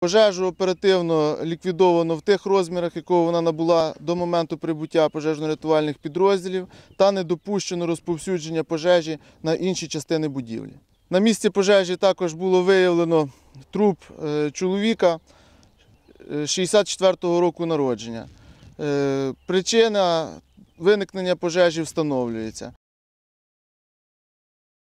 Пожежу оперативно ліквідовано в тих розмірах, якого вона набула до моменту прибуття пожежно-рятувальних підрозділів, та не допущено розповсюдження пожежі на інші частини будівлі. На місці пожежі також було виявлено труп е, чоловіка 64-го е, року народження. Е, причина виникнення пожежі встановлюється.